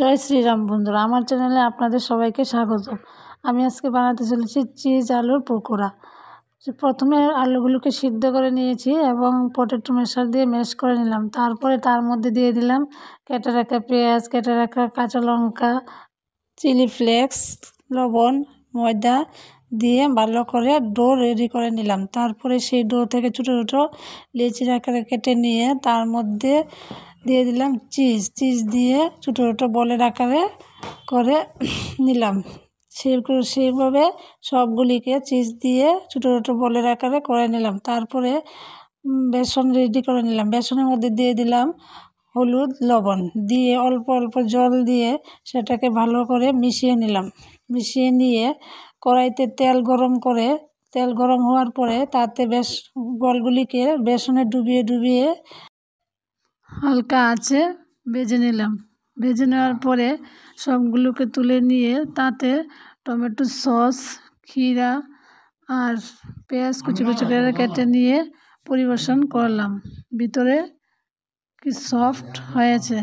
জয় শ্রীরাম বন্ধুরা আমার চ্যানেলে আপনাদের সবাইকে স্বাগত আমি আজকে বানাতে চলেছি চিজ আলুর পকোড়া প্রথমে আলুগুলোকে সিদ্ধ করে নিয়েছি এবং পটেটো মেশার দিয়ে ম্যাশ করে নিলাম তারপরে তার মধ্যে দিয়ে দিলাম কেটে রাখা পেঁয়াজ কেটে রাখা কাঁচা লঙ্কা চিলি ফ্লেক্স লবণ ময়দা দিয়ে ভালো করে ডো রেডি করে নিলাম তারপরে সেই ডো থেকে ছোটো ছোটো লিচির রাখা কেটে নিয়ে তার মধ্যে দিয়ে দিলাম চিজ চিজ দিয়ে ছোটো ছোটো বলের আকারে করে নিলাম সেগুলো সেইভাবে সবগুলিকে চিজ দিয়ে ছোটো ছোটো বলের আকারে করে নিলাম তারপরে বেসন রেডি করে নিলাম বেসনের মধ্যে দিয়ে দিলাম হলুদ লবণ দিয়ে অল্প অল্প জল দিয়ে সেটাকে ভালো করে মিশিয়ে নিলাম মিশিয়ে নিয়ে কড়াইতে তেল গরম করে তেল গরম হওয়ার পরে তাতে বেশ বলগুলিকে বেসনে ডুবিয়ে ডুবিয়ে হালকা আছে ভেজে নিলাম ভেজে নেওয়ার পরে সবগুলোকে তুলে নিয়ে তাতে টমেটো সস ক্ষীরা আর পেঁয়াজ কুচি কুচি করে কেটে নিয়ে পরিবেশন করলাম ভিতরে কি সফট হয়েছে